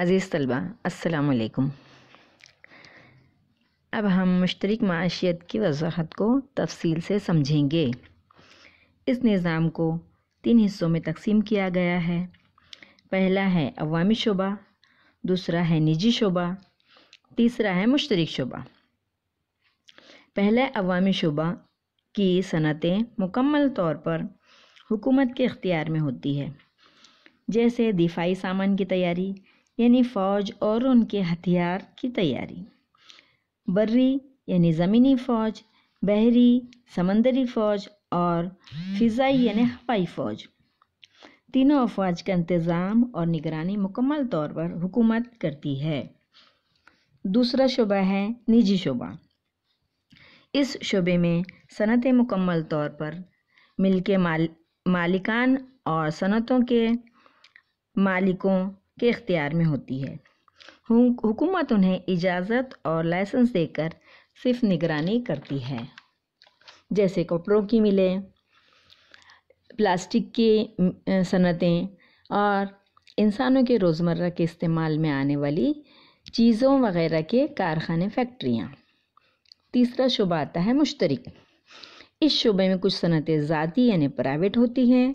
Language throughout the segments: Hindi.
अज़ीज़ तलबा असलकम अब हम मुश्तरक माशियत की वजाहत को तफसील से समझेंगे इस निज़ाम को तीन हिस्सों में तकसीम किया गया है पहला है अवामी शोबा दूसरा है निजी शोबा तीसरा है मुश्तरक शोबा पहला अवामी शोबा की सनतें मुकम्मल तौर पर हुकूमत के अख्तियार में होती है जैसे दिफाई सामान की तैयारी यानी फ़ौज और उनके हथियार की तैयारी बर्री यानी ज़मीनी फ़ौज बहरी समंदरी फ़ौज और फ़िज़ाई यानी हवाई फ़ौज तीनों अफवाज का इंतज़ाम और निगरानी मुकम्मल तौर पर हुकूमत करती है दूसरा शुबा है निजी शुबा इस शुबे में सनतें मुकम्मल तौर पर मिल के माल मालिकान और सनतों के मालिकों के अख्तियार में होती है हुकूमत उन्हें इजाज़त और लाइसेंस देकर सिर्फ निगरानी करती है जैसे कपड़ों की मिलें प्लास्टिक की सनतें और इंसानों के रोज़मर्रा के इस्तेमाल में आने वाली चीज़ों वगैरह के कारखाने फैक्ट्रियाँ तीसरा शुबा आता है मुश्तरक इस शुबे में कुछ सनतें ज़ाती यानी प्राइवेट होती हैं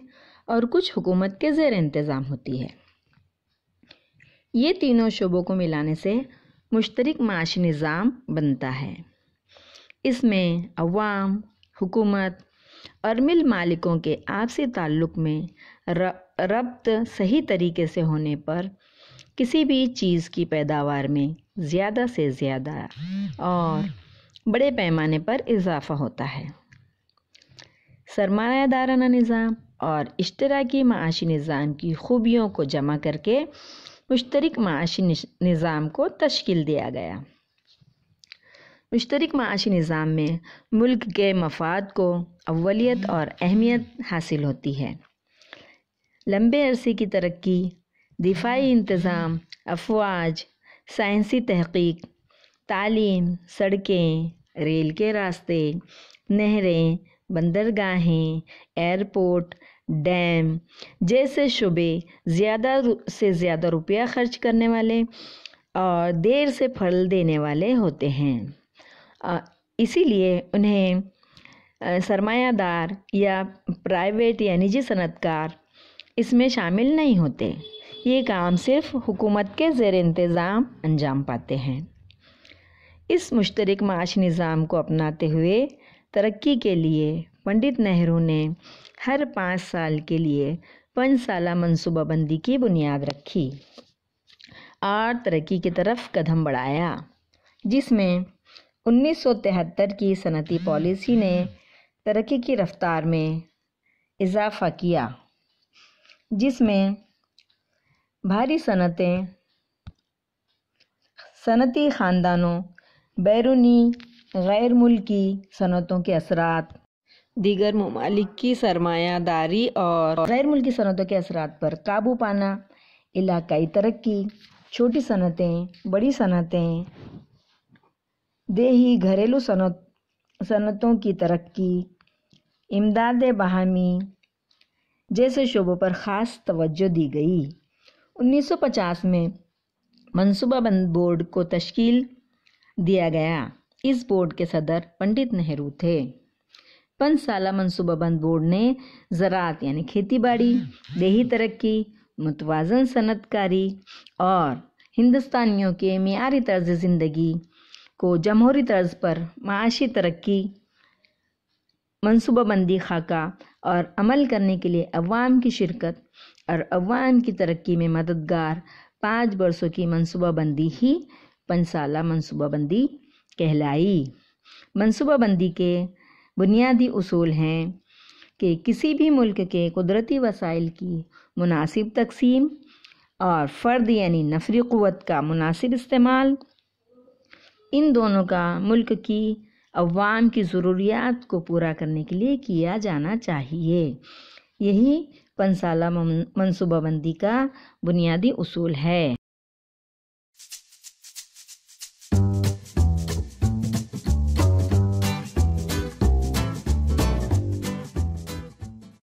और कुछ हुकूमत के ज़ेर इंतज़ाम होती है ये तीनों शोबों को मिलाने से मुश्तरक माशी निज़ाम बनता है इसमें अवाम हुकूमत और मिल मालिकों के आपसी ताल्लुक में रब्त सही तरीके से होने पर किसी भी चीज़ की पैदावार में ज़्यादा से ज़्यादा और बड़े पैमाने पर इजाफा होता है सरमायादाराना निज़ाम और इश्तराकी माशी निज़ाम की खूबियों को जमा करके मुश्तरक माशी निज़ाम को तश्किल दिया गया मुश्तरक माशी निज़ाम में मुल्क के मफाद को अवलियत और अहमियत हासिल होती है लंबे अरसे की तरक्की दिफाई इंतज़ाम अफवाज साइंसी तहकीक तालीम सड़कें रेल के रास्ते नहरें बंदरगाहें एयरपोर्ट डैम जैसे शुबे ज़्यादा से ज़्यादा रुपया खर्च करने वाले और देर से फल देने वाले होते हैं इसीलिए उन्हें सरमायादार या प्राइवेट या निजी सनतकार इसमें शामिल नहीं होते ये काम सिर्फ हुकूमत के ज़ेर इंतज़ाम अंजाम पाते हैं इस मुश्तरक माश निज़ाम को अपनाते हुए तरक्की के लिए पंडित नेहरू ने हर पाँच साल के लिए पंचशाला मनसूबाबंदी की बुनियाद रखी और तरक्की की तरफ कदम बढ़ाया जिसमें 1973 की सनती पॉलिसी ने तरक्की की रफ्तार में इजाफा किया जिसमें भारी सनतें सनती ख़ानदानों बैरूनी गैर मुल्की सनतों के असरात दीगर ममालिक की सरमायादारी और गैर मुल्की सनतों के असर पर काबू पाना इलाकई तरक्की छोटी सनतें बड़ी सनतें देही घरेलू सनत सनतों की तरक्की इमदाद बहामी जैसे शोबों पर ख़ास तवज्जो दी गई 1950 में मनसूबा बंद बोर्ड को तश्कील दिया गया इस बोर्ड के सदर पंडित नेहरू थे पंचसाला बंद बोर्ड ने ज़रात यानी बाड़ी देही तरक्की मुतवाजन सनतकारी और हिंदुस्तानियों के मीरी तर्ज ज़िंदगी को जमहूरी तर्ज पर माशी तरक्की मनसूबाबंदी खाका और अमल करने के लिए अवाम की शिरकत और अवाम की तरक्की में मददगार पाँच बरसों की मनसूबाबंदी ही पंचसाला मनसूबाबंदी कहलाई मनसूबाबंदी के बुनियादी असूल हैं कि किसी भी मुल्क के कुदरती वसाइल की मुनासिब तकसीम और फ़र्द यानी नफरी क़वत का मुनासिब इस्तेमाल इन दोनों का मुल्क की अवाम की ज़रूरियात को पूरा करने के लिए किया जाना चाहिए यही पंसाला मनसूबाबंदी का बुनियादी असूल है